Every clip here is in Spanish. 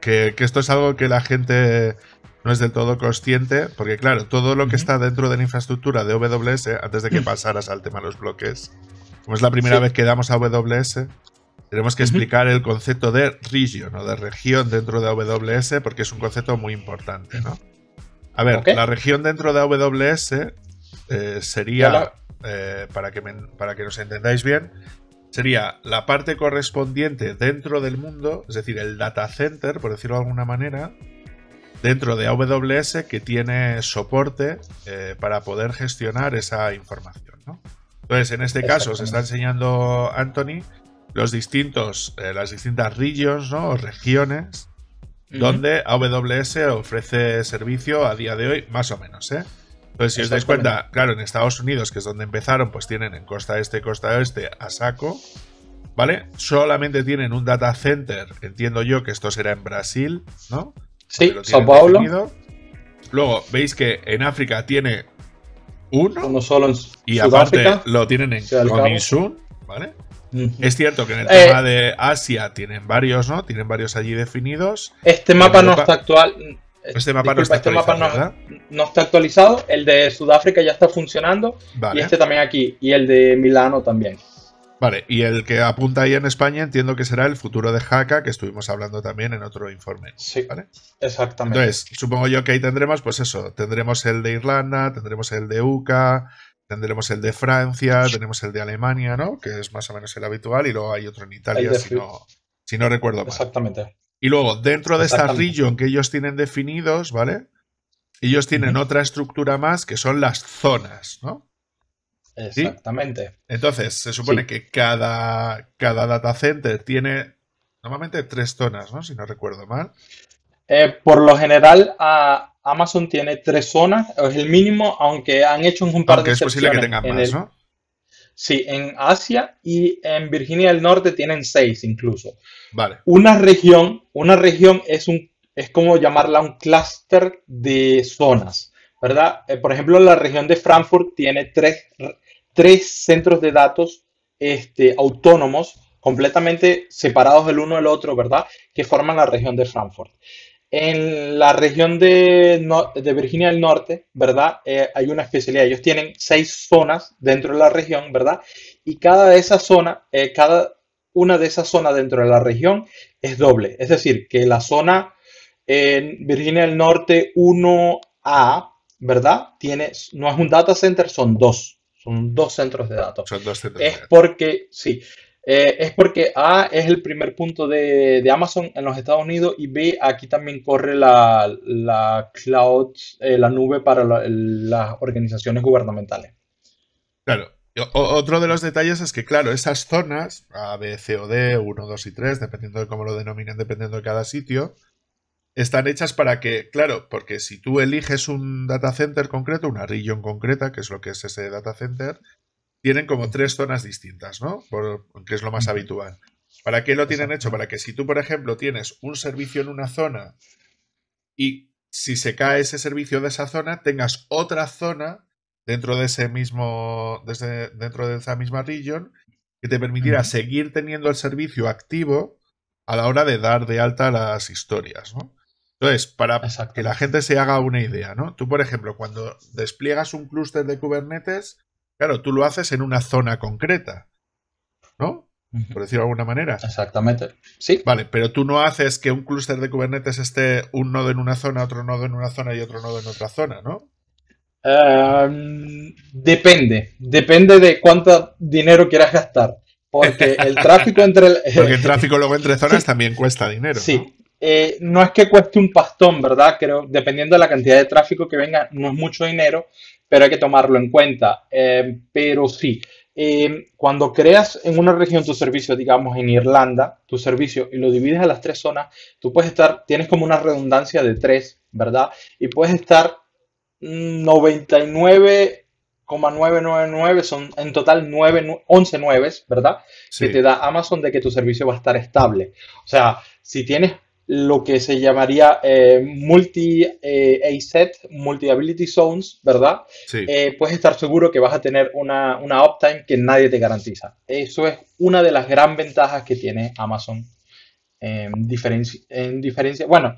Que, esto es algo que la gente no es del todo consciente, porque claro, todo lo que está dentro de la infraestructura de AWS, antes de que pasaras al tema de los bloques, como es la primera vez que damos a AWS, tenemos que explicar el concepto de region o de región dentro de AWS, porque es un concepto muy importante, ¿no? A ver, la región dentro de AWS eh, sería, eh, para, que para que nos entendáis bien, sería la parte correspondiente dentro del mundo, es decir, el data center, por decirlo de alguna manera, dentro de AWS que tiene soporte eh, para poder gestionar esa información. Entonces, en este caso, se está enseñando Anthony los distintos, eh, las distintas regions regiones donde AWS ofrece servicio a día de hoy, más o menos. ¿eh? Entonces, si os dais cuenta, claro, en Estados Unidos, que es donde empezaron, pues tienen en costa este, costa oeste, a saco. ¿Vale? Solamente tienen un data center, entiendo yo que esto será en Brasil, ¿no? Sí, Sao Paulo. Luego, veis que en África tiene uno. Uno solo Y aparte lo tienen en Comisun, ¿vale? Es cierto que en el eh, tema de Asia tienen varios, ¿no? Tienen varios allí definidos. Este mapa no está actual. Este mapa no está este no, no está actualizado. El de Sudáfrica ya está funcionando. Y este también aquí. Y el de Milano también. Vale, y el que apunta ahí en España entiendo que será el futuro de Jaca, que estuvimos hablando también en otro informe. Sí, ¿vale? exactamente. Entonces, supongo yo que ahí tendremos, pues eso, tendremos el de Irlanda, tendremos el de UCA, tendremos el de Francia, tenemos el de Alemania, ¿no? Que es más o menos el habitual, y luego hay otro en Italia, si no, si no recuerdo Exactamente. Y luego, dentro de esta region que ellos tienen definidos, ¿vale? Ellos tienen otra estructura más que son las zonas, ¿no? Exactamente. Entonces, se supone que cada, cada data center tiene normalmente tres zonas, ¿no? Si no recuerdo mal. Eh, por lo general, Amazon tiene tres zonas, es el mínimo, aunque han hecho un par aunque es posible que tengan más, ¿no? Sí, en Asia y en Virginia del Norte tienen seis incluso. Vale. Una región, una región es un es como llamarla un clúster de zonas, ¿verdad? Eh, por ejemplo, la región de Frankfurt tiene tres, centros de datos este, autónomos completamente separados el uno del otro, ¿verdad? Que forman la región de Frankfurt. En la región de, Virginia del Norte, ¿verdad? Eh, hay una especialidad. Ellos tienen seis zonas dentro de la región, ¿verdad? Y cada de esas zonas, eh, cada una de esas zonas dentro de la región es doble. Es decir, que la zona en Virginia del Norte 1A, ¿verdad? Tiene, no es un data center, son dos. Son dos centros de datos. Son dos centros Es porque, sí, eh, es porque A es el primer punto de, Amazon en los Estados Unidos y B aquí también corre la, cloud, eh, la nube para las organizaciones gubernamentales. Claro. otro de los detalles es que, claro, esas zonas, A, B, C o D, 1, 2 y 3, dependiendo de cómo lo denominan, dependiendo de cada sitio, están hechas para que, claro, porque si tú eliges un data center concreto, una region concreta, que es lo que es ese data center, tienen como tres zonas distintas, ¿no? que es lo más habitual. ¿Para qué lo tienen hecho? Para que si tú, por ejemplo, tienes un servicio en una zona y si se cae ese servicio de esa zona, tengas otra zona dentro de ese mismo, dentro de esa misma region que te permitirá seguir teniendo el servicio activo a la hora de dar de alta las historias, ¿no? Entonces, para que la gente se haga una idea, ¿no? Tú, por ejemplo, cuando despliegas un clúster de Kubernetes, claro, tú lo haces en una zona concreta, ¿no? Por decirlo de alguna manera. Exactamente. Sí. Vale, pero tú no haces que un clúster de Kubernetes esté un nodo en una zona, otro nodo en una zona y otro nodo en otra zona, ¿no? Em, depende. Depende de cuánto dinero quieras gastar. Porque el tráfico entre. El... Porque el tráfico luego entre zonas también cuesta dinero. Sí. Eh, no es que cueste un pastón, ¿verdad? Creo, dependiendo de la cantidad de tráfico que venga, no es mucho dinero, pero hay que tomarlo en cuenta. Eh, pero sí, eh, cuando creas en una región tu servicio, digamos en Irlanda, tu servicio y lo divides a las tres zonas, tú puedes estar, tienes como una redundancia de tres, ¿verdad? Y puedes estar 99,999, mm, son en total 9, 11 nueves, ¿verdad? Que te da Amazon de que tu servicio va a estar estable. O sea, si tienes lo que se llamaría eh, multi eh, A multi ability zones, ¿verdad? Eh, puedes estar seguro que vas a tener una, una uptime que nadie te garantiza. Eso es una de las grandes ventajas que tiene Amazon. En, en diferencia, bueno,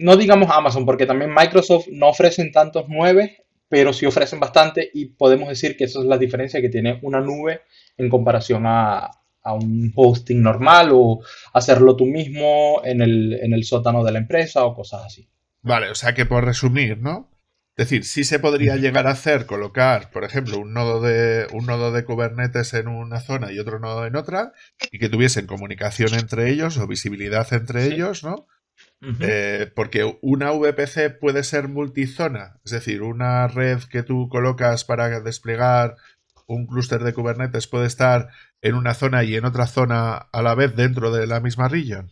no digamos Amazon, porque también Microsoft no ofrecen tantos nueve, pero sí ofrecen bastante y podemos decir que esa es la diferencia que tiene una nube en comparación a, a un hosting normal o hacerlo tú mismo en el, sótano de la empresa o cosas así. Vale, o sea que por resumir, ¿no? Es decir, sí se podría llegar a hacer colocar, por ejemplo, un nodo de un nodo de Kubernetes en una zona y otro nodo en otra, y que tuviesen comunicación entre ellos o visibilidad entre ellos, ¿no? Eh, porque una VPC puede ser multizona, es decir, una red que tú colocas para desplegar un clúster de Kubernetes puede estar en una zona y en otra zona a la vez dentro de la misma region.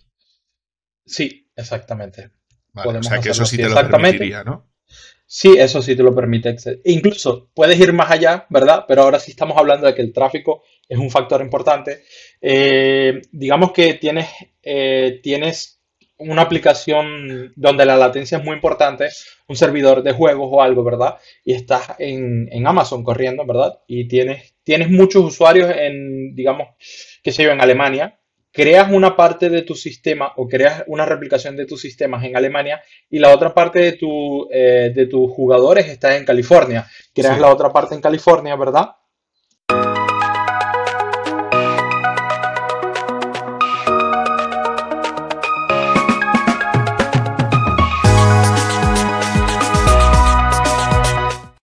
Sí, exactamente. o sea que eso sí te lo permitiría, ¿no? Sí, eso sí te lo permite. E incluso puedes ir más allá, ¿verdad? Pero ahora sí estamos hablando de que el tráfico es un factor importante. Eh, digamos que tienes, eh, tienes una aplicación donde la latencia es muy importante, un servidor de juegos o algo, ¿verdad? Y estás en, en Amazon corriendo, ¿verdad? Y tienes tienes muchos usuarios en, digamos, que se yo, en Alemania, creas una parte de tu sistema o creas una replicación de tus sistemas en Alemania y la otra parte de, tu, eh, de tus jugadores está en California. Creas la otra parte en California, ¿verdad?